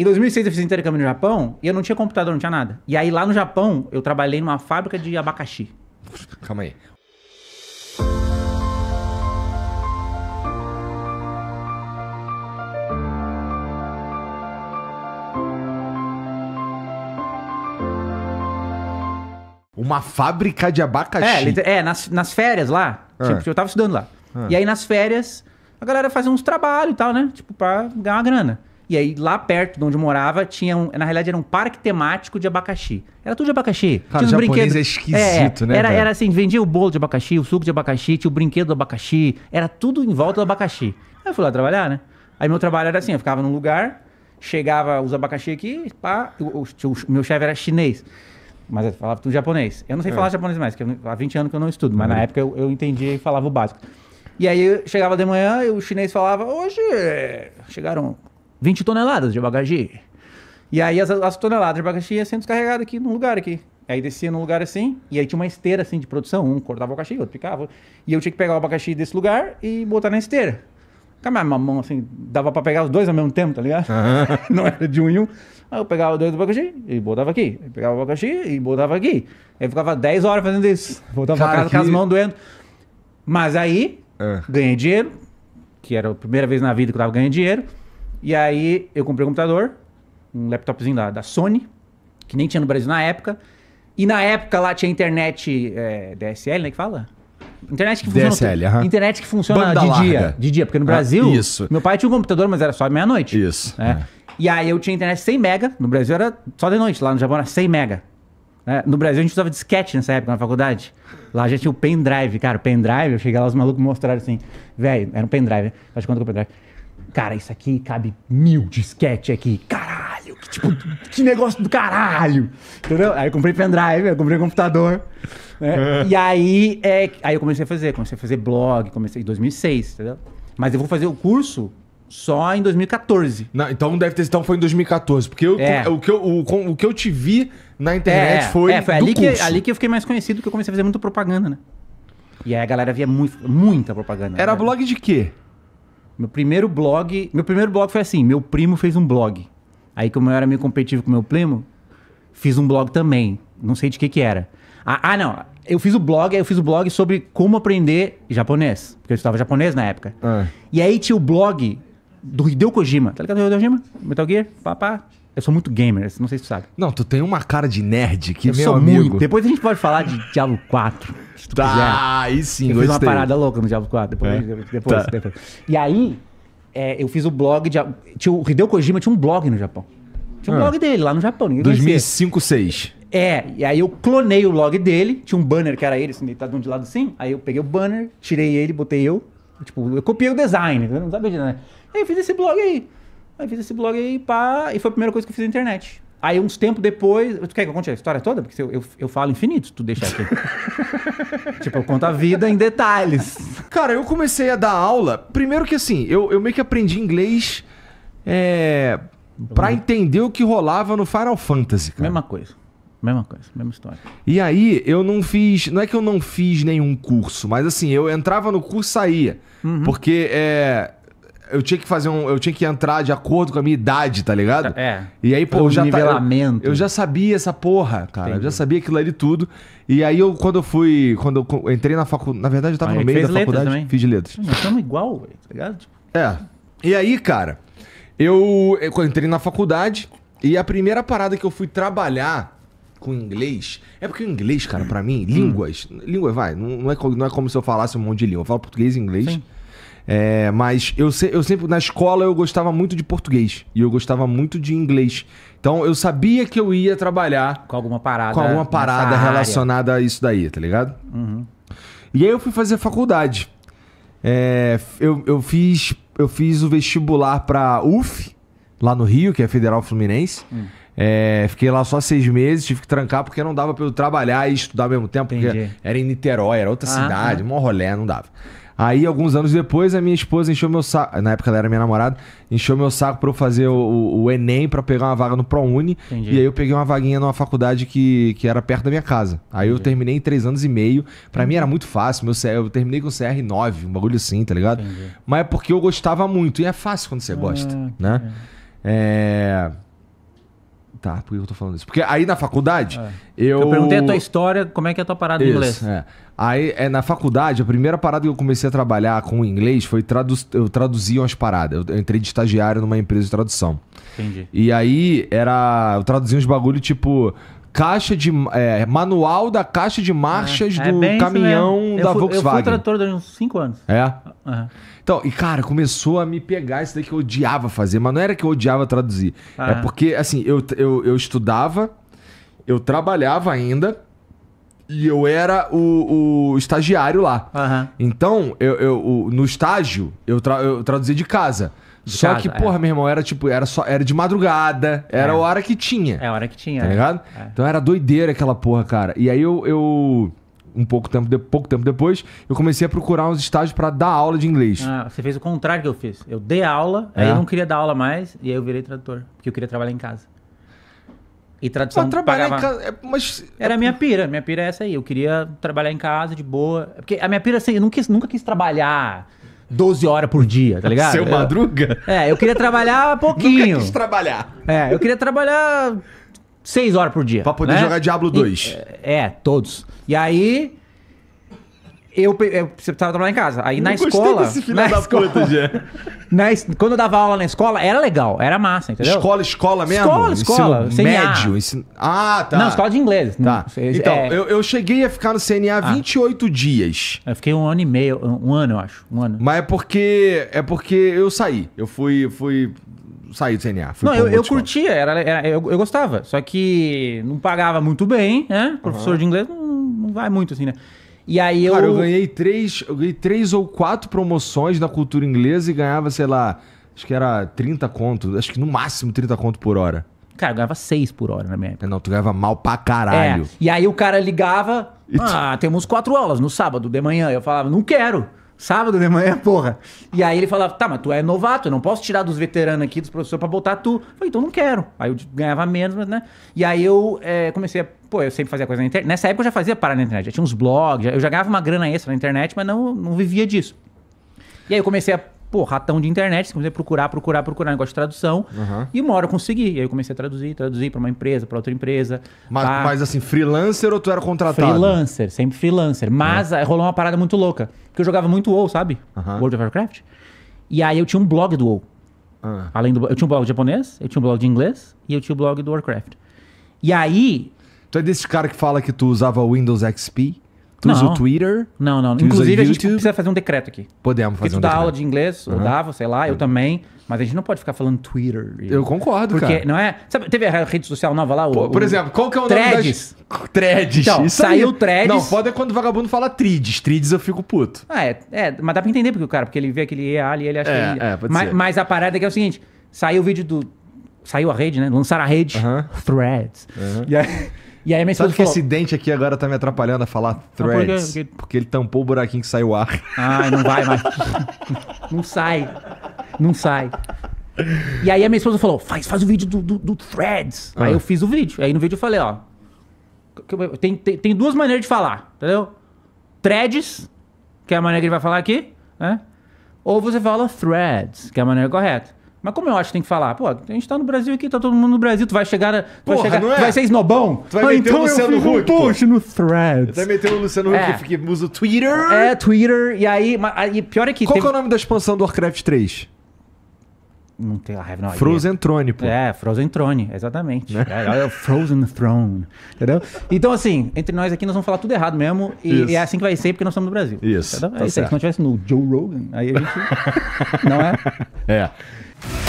Em 2006 eu fiz intercâmbio no Japão e eu não tinha computador, não tinha nada. E aí lá no Japão eu trabalhei numa fábrica de abacaxi. Calma aí. Uma fábrica de abacaxi. É, é nas, nas férias lá. É. Tipo, eu tava estudando lá. É. E aí nas férias, a galera fazia uns trabalhos e tal, né? Tipo, pra ganhar uma grana. E aí, lá perto de onde eu morava, tinha um, na realidade era um parque temático de abacaxi. Era tudo de abacaxi. Cara, tinha um brinquedos. é esquisito, é, né? Era, era assim, vendia o bolo de abacaxi, o suco de abacaxi, tinha o brinquedo do abacaxi. Era tudo em volta do abacaxi. Aí eu fui lá trabalhar, né? Aí meu trabalho era assim, eu ficava num lugar, chegava os abacaxi aqui, pá, o, o, o meu chefe era chinês. Mas eu falava tudo japonês. Eu não sei é. falar japonês mais, porque há 20 anos que eu não estudo, mas uhum. na época eu, eu entendia e falava o básico. E aí chegava de manhã e o chinês falava, hoje chegaram 20 toneladas de abacaxi. E aí as, as toneladas de abacaxi iam sendo descarregado aqui num lugar aqui. Aí descia num lugar assim, e aí tinha uma esteira assim de produção. Um cortava o abacaxi, outro picava. E eu tinha que pegar o abacaxi desse lugar e botar na esteira. Com a minha mão assim, dava pra pegar os dois ao mesmo tempo, tá ligado? Uhum. Não era de um em um. Aí eu pegava dois do abacaxi e botava aqui. Aí pegava o abacaxi e botava aqui. Aí ficava 10 horas fazendo isso. Voltava pra casa com as mãos doendo. Mas aí, ah. ganhei dinheiro, que era a primeira vez na vida que eu tava ganhando dinheiro. E aí eu comprei um computador, um laptopzinho da, da Sony, que nem tinha no Brasil na época. E na época lá tinha internet é, DSL, né? Que fala? Internet que funciona. DSL, aham. Internet que funciona Banda de larga. dia. De dia, porque no Brasil. Ah, isso. Meu pai tinha um computador, mas era só meia-noite. Isso. né? É. E aí eu tinha internet 100 mega. No Brasil era só de noite, lá no Japão era 100 mega. Né? No Brasil a gente usava disquete nessa época na faculdade. Lá já tinha o pendrive, cara. O pendrive, eu cheguei lá, os malucos me mostraram assim. Velho, era um pendrive. Né? Faz de conta que é o pendrive cara, isso aqui cabe mil disquete aqui. Caralho, que tipo, que negócio do caralho. Entendeu? Aí eu comprei pendrive, eu comprei computador. Né? É. e aí, é, aí eu comecei a fazer, comecei a fazer blog, comecei em 2006, entendeu? Mas eu vou fazer o curso só em 2014. Não, então deve ter então foi em 2014, porque eu, é. o, que eu, o, o, que eu te vi na internet é, foi. É, foi ali, curso. Que, ali que eu fiquei mais conhecido, que eu comecei a fazer muita propaganda, né? E aí a galera via muito, muita propaganda. Era né? blog de quê? Meu primeiro blog. Meu primeiro blog foi assim: meu primo fez um blog. Aí, como eu era meio competitivo com meu primo, fiz um blog também. Não sei de que que era. Ah, ah não. Eu fiz o blog, eu fiz o blog sobre como aprender japonês. Porque eu estudava japonês na época. Ah. E aí tinha o blog do Hideo Kojima. Tá ligado o Hideo Kojima? Metal Gear? Papá. Eu sou muito gamer, não sei se tu sabe. Não, tu tem uma cara de nerd que eu meu sou amigo. muito. Depois a gente pode falar de Diablo 4 se tu quiser. Ah, aí sim, eu gostei. fiz uma parada louca no Diablo 4, depois, é? depois, tá. depois. E aí, é, eu fiz o blog de... Tinha, o Hideo Kojima tinha um blog no Japão. Tinha um ah. blog dele lá no Japão, 2005, conhecia. 2006. É, e aí eu clonei o blog dele, tinha um banner que era ele, assim, deitado um de lado assim. Aí eu peguei o banner, tirei ele, botei eu. Tipo, eu copiei o design, não sabe de nada. Aí eu fiz esse blog aí. Aí fiz esse blog aí, pá, e foi a primeira coisa que eu fiz na internet. Aí, uns tempos depois. Tu quer que eu conte a história toda? Porque eu, eu, eu falo infinito se tu deixar aqui. tipo, eu conto a vida em detalhes. Cara, eu comecei a dar aula. Primeiro que assim, eu, eu meio que aprendi inglês. É. Pra uhum. entender o que rolava no Final Fantasy, cara. Mesma coisa. Mesma coisa, mesma história. E aí, eu não fiz. Não é que eu não fiz nenhum curso, mas assim, eu entrava no curso e saía. Uhum. Porque é, eu tinha que fazer um. Eu tinha que entrar de acordo com a minha idade, tá ligado? É. E aí, pô, um eu já. Tá, nivelamento. Eu, eu já sabia essa porra, cara. Entendi. Eu já sabia aquilo ali tudo. E aí eu, quando eu fui. Quando eu entrei na faculdade. Na verdade, eu tava no meio da faculdade. Também. Fiz de letras. estamos igual, tá ligado? Tipo, é. E aí, cara, eu, eu entrei na faculdade e a primeira parada que eu fui trabalhar com inglês. É porque o inglês, cara, para mim, línguas. Língua vai, não, não, é, não é como se eu falasse um monte de língua. Eu falo português e inglês. Sim. É, mas eu, se, eu sempre, na escola, eu gostava muito de português e eu gostava muito de inglês. Então eu sabia que eu ia trabalhar com alguma parada, com alguma parada relacionada área. a isso daí, tá ligado? Uhum. E aí eu fui fazer faculdade. É, eu, eu, fiz, eu fiz o vestibular pra UF, lá no Rio, que é Federal Fluminense. Hum. É, fiquei lá só seis meses, tive que trancar porque não dava pra eu trabalhar e estudar ao mesmo tempo, Entendi. porque era em Niterói, era outra ah, cidade, ah. mó rolé, não dava. Aí, alguns anos depois, a minha esposa encheu meu saco. Na época ela era minha namorada, encheu meu saco pra eu fazer o, o Enem pra pegar uma vaga no ProUni. E aí eu peguei uma vaguinha numa faculdade que, que era perto da minha casa. Aí Entendi. eu terminei em três anos e meio. Pra mim uhum. era muito fácil. Meu, eu terminei com CR9, um bagulho assim, tá ligado? Entendi. Mas é porque eu gostava muito. E é fácil quando você ah, gosta, né? é... Tá, por que eu tô falando isso? Porque aí na faculdade, é. eu... Eu perguntei a tua história, como é que é a tua parada isso, em inglês. É. Aí, é, na faculdade, a primeira parada que eu comecei a trabalhar com inglês foi tradu... eu traduzia umas paradas. Eu, entrei de estagiário numa empresa de tradução. Entendi. E aí, era... Eu traduzia uns bagulho, tipo caixa de é, manual da caixa de marchas é, é do caminhão da fui, Volkswagen. Eu fui trator durante uns 5 anos. É. Uhum. Então, e cara, começou a me pegar isso daí que eu odiava fazer, mas não era que eu odiava traduzir. Uhum. É ah. porque assim, eu, eu, eu estudava, eu trabalhava ainda e eu era o, o estagiário lá. Uhum. Então, eu, eu, no estágio, eu, tra eu traduzia de casa. Só que, é. porra, meu irmão, era tipo, era só era de madrugada, era é. a hora que tinha. É a hora que tinha. Tá é. ligado? É. Então era doideira aquela porra, cara. E aí eu, eu um pouco tempo, de, pouco tempo depois, eu comecei a procurar uns estágios para dar aula de inglês. Ah, você fez o contrário que eu fiz. Eu dei aula, aí é. eu não queria dar aula mais, e aí eu virei tradutor, porque eu queria trabalhar em casa. E tradução mas ah, trabalhar pagava... em casa, mas era a minha pira, minha pira é essa aí. Eu queria trabalhar em casa de boa, porque a minha pira assim, eu nunca quis, nunca quis trabalhar 12 horas por dia, tá ligado? Seu Madruga? é, eu queria trabalhar pouquinho. Nunca quis trabalhar. É, eu queria trabalhar 6 horas por dia. Pra poder né? jogar Diablo 2. E, é, todos. E aí, eu, eu precisava trabalhar em casa. Aí na escola. Desse filho na da escola, puta, na, quando eu dava aula na escola, era legal, era massa, entendeu? Escola, escola mesmo? Escola, escola. Ensino CNA. médio. Ensino... Ah, tá. Não, escola de inglês. Né? Tá. então, é... eu, eu cheguei a ficar no CNA ah. 28 dias. Eu fiquei um ano e meio, um ano, eu acho. Um ano. Mas é porque. É porque eu saí. Eu fui. fui saí do CNA. não, eu, eu curtia, era, era eu, eu, gostava. Só que não pagava muito bem, né? Uhum. Professor de inglês não, não vai muito assim, né? E aí eu. Cara, eu ganhei três, eu ganhei três ou quatro promoções na cultura inglesa e ganhava, sei lá, acho que era 30 conto, acho que no máximo 30 conto por hora. Cara, eu ganhava seis por hora na minha época. Não, tu ganhava mal pra caralho. É, e aí o cara ligava, ah, temos quatro aulas no sábado de manhã. Eu falava, não quero. Sábado de manhã, porra. E aí ele falava, tá, mas tu é novato, eu não posso tirar dos veteranos aqui, dos professores, pra botar tu. Eu falei, então não quero. Aí eu ganhava menos, mas né. E aí eu é, comecei a pô, eu sempre fazia coisa na internet. Nessa época eu já fazia parada na internet. já tinha uns blogs, eu já ganhava uma grana extra na internet, mas não, não vivia disso. E aí eu comecei a, pô, ratão de internet, comecei a procurar, procurar, procurar negócio de tradução. Uhum. E uma hora eu consegui. E aí eu comecei a traduzir, traduzir para uma empresa, para outra empresa. Mas, pra... mas, assim, freelancer ou tu era contratado? Freelancer, sempre freelancer. Mas uhum. rolou uma parada muito louca. Porque eu jogava muito WoW, sabe? Uhum. World of Warcraft. E aí eu tinha um blog do WoW. Ah. Além do, eu tinha um blog de japonês, eu tinha um blog de inglês e eu tinha o um blog do Warcraft. E aí, Tu é desse cara que fala que tu usava Windows XP? Tu não. usa o Twitter? Não, não. Inclusive, a gente precisa fazer um decreto aqui. Podemos fazer Porque um decreto. tu dá aula de inglês, uhum. ou dava, sei lá, eu também. Mas a gente não pode ficar falando Twitter. Eu concordo, Porque, cara. Porque, não é... Sabe, teve a rede social nova lá? O, por exemplo, qual que é o threads. nome das... Threads. Então, Isso saiu Threads. Não, pode é quando o vagabundo fala Trides. Trides eu fico puto. Ah, é, é, mas dá pra entender porque o cara, porque ele vê aquele EA ali, ele acha... É, ele... é pode mas, ser. mas a parada é que é o seguinte, saiu o vídeo do... Saiu a rede, né? Lançaram a rede. Threads. E aí... E aí a minha Sabe que falou, esse dente aqui agora tá me atrapalhando a falar ah, threads? Porque, porque... porque ele tampou o buraquinho que saiu o ar. Ah, não vai mais. não sai. Não sai. E aí a minha esposa falou: faz, faz o vídeo do, do, do threads. Ah. Aí eu fiz o vídeo. Aí no vídeo eu falei: ó. Tem, tem, tem duas maneiras de falar, entendeu? Threads, que é a maneira que ele vai falar aqui, né? Ou você fala threads, que é a maneira correta. Mas como eu acho que tem que falar? Pô, a gente tá no Brasil aqui, tá todo mundo no Brasil, tu vai chegar. Tu Porra, vai, chegar, é? tu vai ser snobão? Tu vai ah, meter então o Luciano eu fiz Huck. Um post no thread. Tu vai meter o Luciano é. Huck que usa o Twitter. É, Twitter. E aí. E pior é que. Qual teve... que é o nome da expansão do Warcraft 3? Não tem a Frozen Throne, pô. É, Frozen Throne, exatamente. Né? É, é Frozen Throne. Entendeu? Então, assim, entre nós aqui nós vamos falar tudo errado mesmo. E, e é assim que vai ser, porque nós estamos no Brasil. Isso. Tá é isso aí. Se não tivesse no Joe Rogan, aí a gente. não é? É.